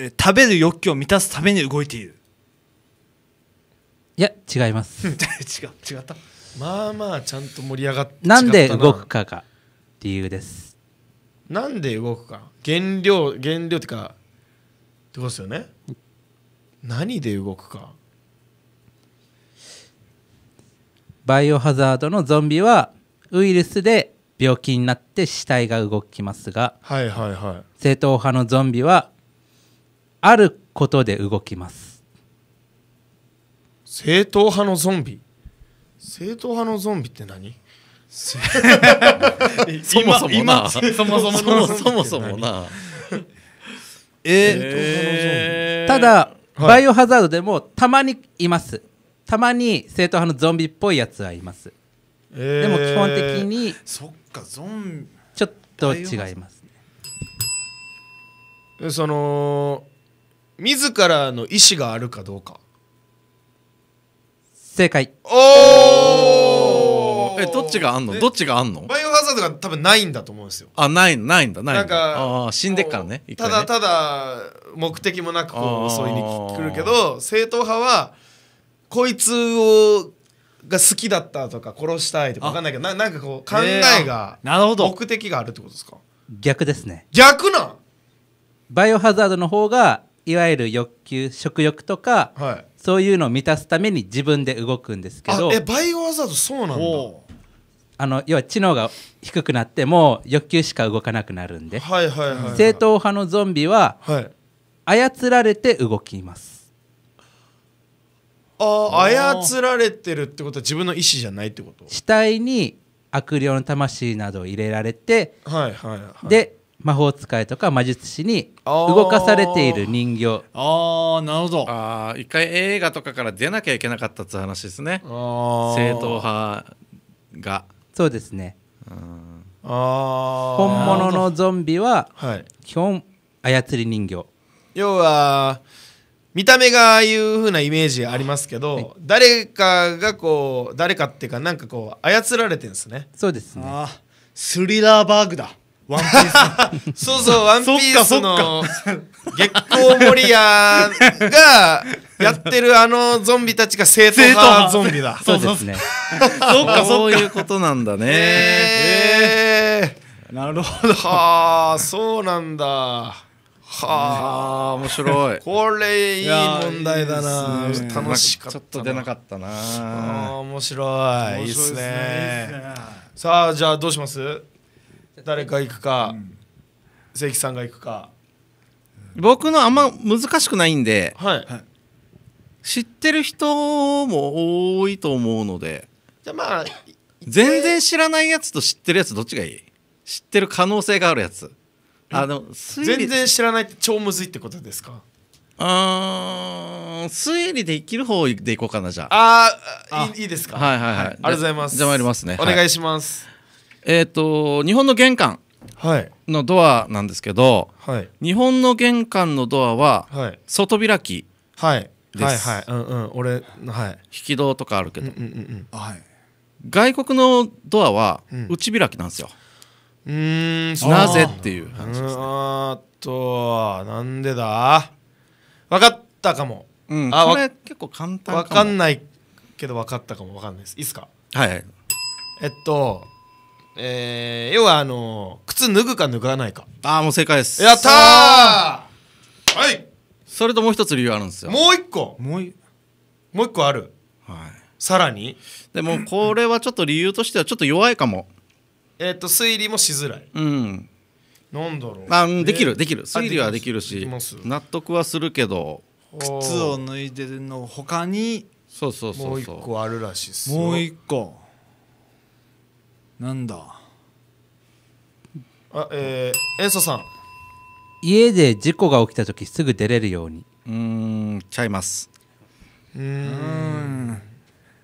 え食べる欲求を満たすために動いているいや違います 違違ったまあまあちゃんと盛り上がってなんで動くかが理由ですなんで動くか原料原料ってかってことですよね何で動くかバイオハザードのゾンビはウイルスで病気になって死体が動きますが、はいはいはい、正統派のゾンビはあることで動きます正統派のゾンビ正統派のゾンビって何 そもそもなそもそもそもそもなえー、ただ、はい、バイオハザードでもたまにいますたまに正統派のゾンビっぽいやつはいますえー、でも基本的にそっかゾンちょっと違いますねその自らの意思があるかどうか正解おおえどっちがあんのどっちがあんのバイオハザードが多分ないんだと思うんですよあないないんだないんだなんかあ死んでっからね、ね、ただただ目的もなくこう襲いに来るけど正統派はこいつをが好きだったとか殺したいとか分かんないけどななんかこう考えが、なるほど目的があるってことですか逆ですね逆なんバイオハザードの方がいわゆる欲求食欲とか、はい、そういうのを満たすために自分で動くんですけどえバイオハザードそうなんだあの要は知能が低くなっても欲求しか動かなくなるんで、はいはいはい、はい、正統派のゾンビは、はい、操られて動きますあ操られてるってことは自分の意思じゃないってこと死体に悪霊の魂などを入れられて、はいはいはい、で魔法使いとか魔術師に動かされている人形ああなるほどあ一回映画とかから出なきゃいけなかったって話ですね正統派がそうですねあ本物のゾンビは基本操り人形要は見た目がああいうふうなイメージありますけど、はい、誰かがこう誰かっていうかなんかこう操られてるんですねそうですねあスリラーバーグだワンピース そうそうワンピースの月光守屋がやってるあのゾンビたちが正統派ゾンビだそうですね そっかそういうことなんだねえー、えー、なるほどはあそうなんだはあ、面白い。これいい問題だな。いい楽しかった。ちょっと出なかったな。あ面白い。いいですね。いいすねさあ、じゃあどうします誰か行くか、うん、関さんが行くか。僕のあんま難しくないんで、はい、知ってる人も多いと思うので。じゃあまあ、全然知らないやつと知ってるやつどっちがいい知ってる可能性があるやつ。あの全然知らないって超むずいってことですかあ推理で生きる方でいこうかなじゃああいいですかはいはいはい、ありがとうございますじゃあ参りますねお願いします、えっ、と日本の玄関のドアなんですけど、はい、日本の玄関のドアは外開きはい、はいはいうんうん俺はい引き戸とかあるけど、はい、外国のドアは内開きなんですよ、うんうんなぜっていう話です、ね、あとなんでだ分かったかも、うん、あこれ結構簡単か分かんないけど分かったかも分かんないですいいっすかはい、はい、えっとえー、要はあの靴脱ぐか脱がないかああもう正解ですやったーはいそれともう一つ理由あるんですよもう一個もうもう一個あるはいさらにでもこれはちょっと理由としてはちょっと弱いかもえっ、と推理もしづらいうんなんだろう、まあ、できるできる推理はできるし納得はするけど靴を脱いでるのほかにそうそうそうもう一個あるらしいっすもう一個なんだあえー、演奏さん家で事故が起きた時すぐ出れるようにうんちゃいますうん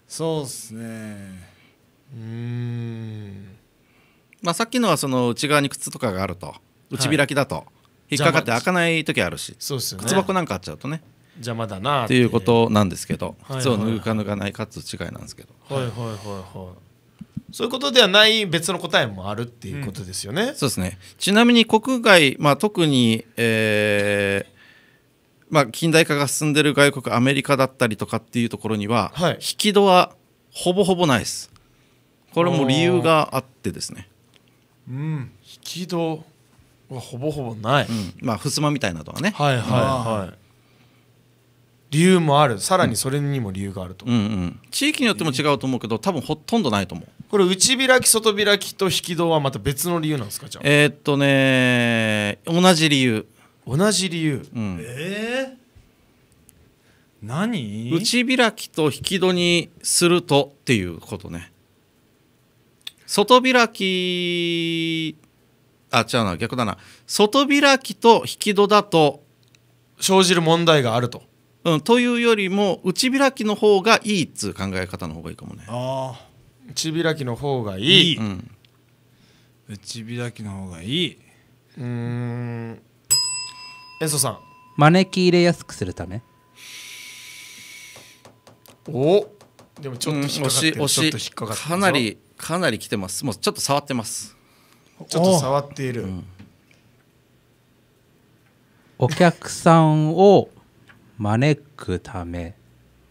そうっすねうんまあ、さっきのはその内側に靴とかがあると内開きだと、引っかかって開かない時あるし、そうね、靴箱なんかあっちゃうとね邪魔だなっていうことなんですけど、靴を脱ぐか脱がないかっう違いなんですけどはいはいはいはいそういうことではない別の答えもあるっていうことですよね、うん、そうですねちなみに国外、まあ、特に、えーまあ、近代化が進んでる外国アメリカだったりとかっていうところには、はい、引き戸はほぼほぼないですこれも理由があってですねうん、引き戸はほぼほぼない、うん、まあ襖みたいなのはねはいはいはい理由もあるさらにそれにも理由があると、うんうんうん、地域によっても違うと思うけど多分ほとんどないと思うこれ内開き外開きと引き戸はまた別の理由なんですかじゃあえー、っとね同じ理由同じ理由、うん、ええー、何内開きと引き戸にするとっていうことね外開き、あ、違うな、逆だな。外開きと引き戸だと。生じる問題があると。うん、というよりも内開きの方がいいっつう考え方の方がいいかもねああ内開きの方がいい、うん、内開きの方がいいうんエソさん招き入れやすくするためおでもちょっと引っかかってる、うん、ちょっと引っかかってかなりかなり来てますもうちょっと触ってますちょっと触っている、うん、お客さんを招くため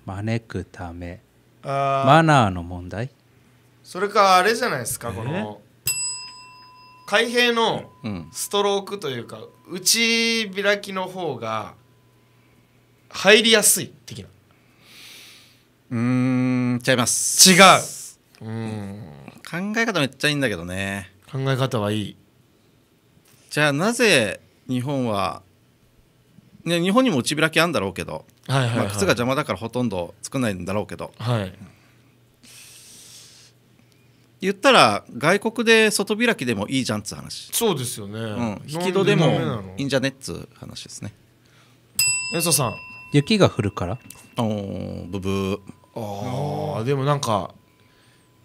招くためマナーの問題それかあれじゃないですか、この開閉のストロークというか、うん、内開きの方が入りやすい的なうん違います違ううん考え方めっちゃいいんだけどね考え方はいいじゃあなぜ日本は、ね、日本にも内開きあるんだろうけど、はいはい、はいまあ、靴が邪魔だからほとんど作んないんだろうけど、はい、言ったら外国で外開きでもいいじゃんっつ話そうですよね、うん、引き戸でもいいんじゃねっつ話ですね江さん雪が降るからおおブブーああでもなんか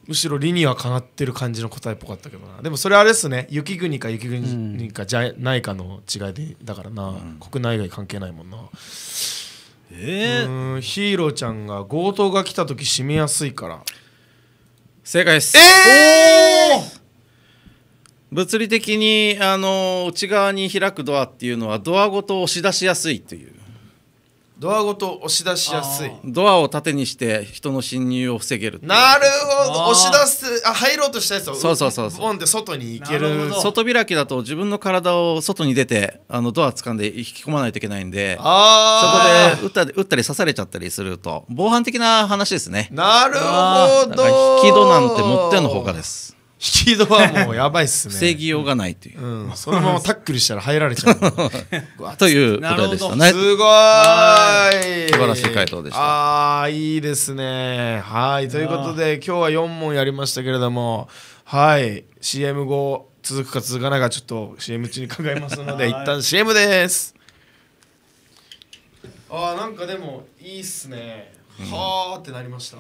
むしろ理にはかなってる感じの答えっぽかったけどなでもそれあれっすね雪国か雪国かじゃないかの違いでだからな、うん、国内外関係ないもんなええー、ヒーローちゃんが強盗が来た時締めやすいから正解ですえー、物理的にあの内側に開くドアっていうのはドアごと押し出しやすいというドアごと押し出しやすいドアを縦にして人の侵入を防げるなるほど押し出すあ入ろうとしたやつをそうそうそうボンって外に行ける外開きだと自分の体を外に出てあのドア掴んで引き込まないといけないんでそこで打った打ったり刺されちゃったりすると防犯的な話ですねなるほど引き戸なんてもってのほかですスピードはもうやばいっすね防ぎようがないという、うん、そのままタックルしたら入られちゃう という答えでしたねすごい素晴らしい回答でしたああいいですねはいということで今日は4問やりましたけれどもはい CM 後続くか続かないかちょっと CM 中に考えますので一旦 CM ですああ、なんかでもいいっすね、はあってなりました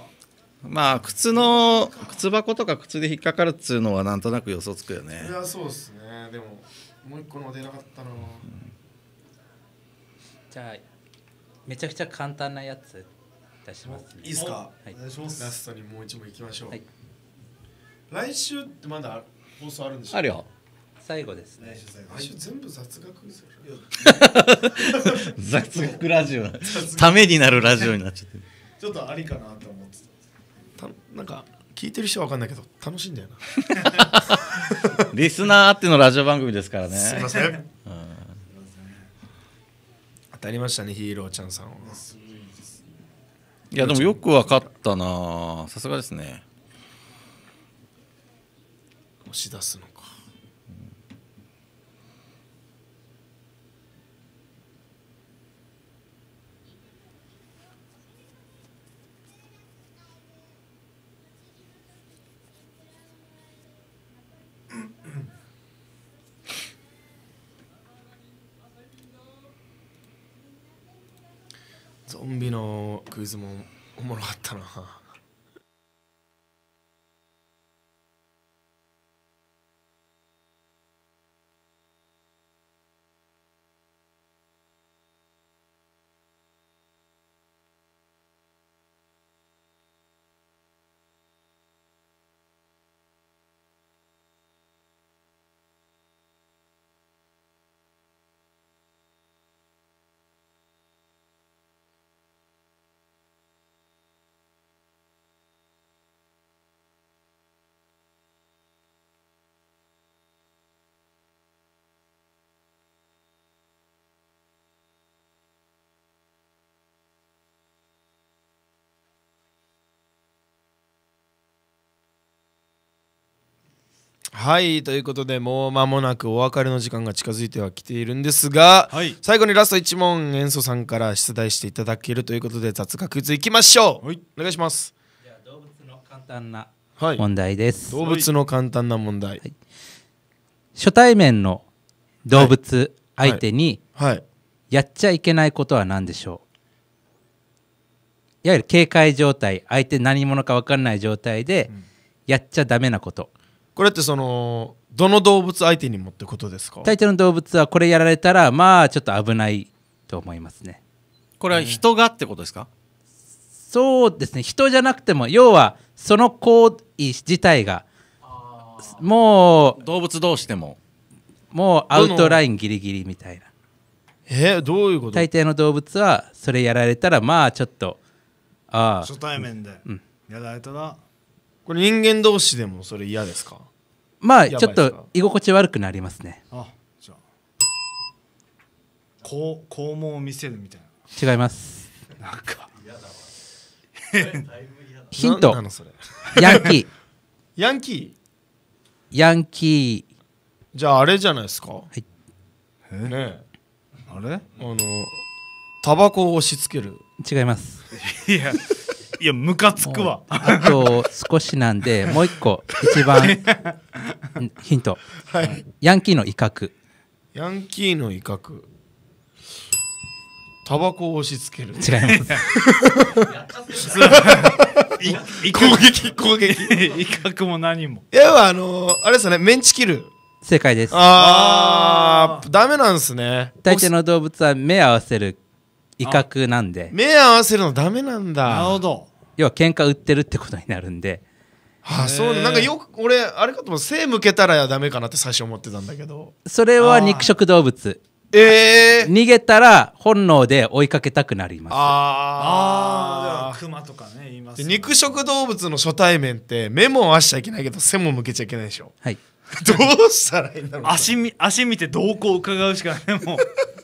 まあ靴の靴箱とか靴で引っかかるっつうのはなんとなく予想つくよねいやそうですねでももう一個の出なかったな、うん、じゃあめちゃくちゃ簡単なやつ出します、ね、いいですか、はい、お願いしますラストにもう一問いきましょう、はい、来週ってまだ放送あるんでしょあるよ最後ですね。来週全部雑学雑学ラジオ。ためになるラジオになっちゃってる。ちょっとありかなと思ってた。たなんか聞いてる人は分かんないけど楽しいんだよな リスナーってのラジオ番組ですからねすいません、うん、当たりましたねヒーローちゃんさんはいやでもよく分かったなさすがですね押し出すのゾンビのクイズもおもろかったなはいということでもう間もなくお別れの時間が近づいてはきているんですが、はい、最後にラスト1問塩素さんから出題していただけるということで雑学クいきましょう、はい、お願いしますじゃ動物の簡単な問題です、はい、動物の簡単な問題、初対面の動物相手にやっちゃいけないことは何でしょういわゆる警戒状態相手何者か分かんない状態でやっちゃダメなこと、これってそのどの動物相手にもってことですか大抵の動物はこれやられたらまあちょっと危ないと思いますねこれは人がってことですか、そうですね人じゃなくても要はその行為自体がもう動物同士でももうアウトラインギリギリみたいなえー、どういうこと大抵の動物はそれやられたらまあちょっとああ初対面で、うん、やられたらこれ人間同士でもそれ嫌ですかまあちょっと居心地悪くなりますねあじゃあこう肛門を見せるみたいな違いますなんか ヒントヤンキー ヤンキーヤンキーじゃああれじゃないですかはいえねあれあのタバコを押し付ける違います いやいや、ムカつくわ。あと少しなんで、もう一個、一番、ヒント、はい。ヤンキーの威嚇。ヤンキーの威嚇。タバコを押し付ける。違います。攻撃、攻撃。威嚇も何も。いや、あのあれですよね、メンチ切る。正解です。ああダメなんですね。大抵の動物は目合わせる威嚇なんで目合わせるのダメなんだなるほど要は喧嘩売ってるってことになるんではあ、そうなんかよく俺あれかと思背向けたらダメかなって最初思ってたんだけどそれは肉食動物ええー、逃げたら本能で追いかけたくなりますああクマとかね言います、ね、肉食動物の初対面って目も合わしちゃいけないけど背も向けちゃいけないでしょはい どうしたらいいんだろう足見足見て動向を伺うしかないもう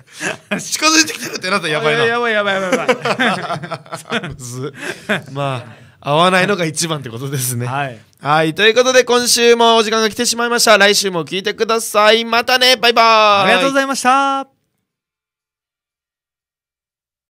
近づいてきてるってなったらやばいなやばいやばいやばいやばいまあ合わないのが一番ってことですねはいはいということで今週もお時間が来てしまいました来週も聞いてくださいまたねバイバイありがとうございました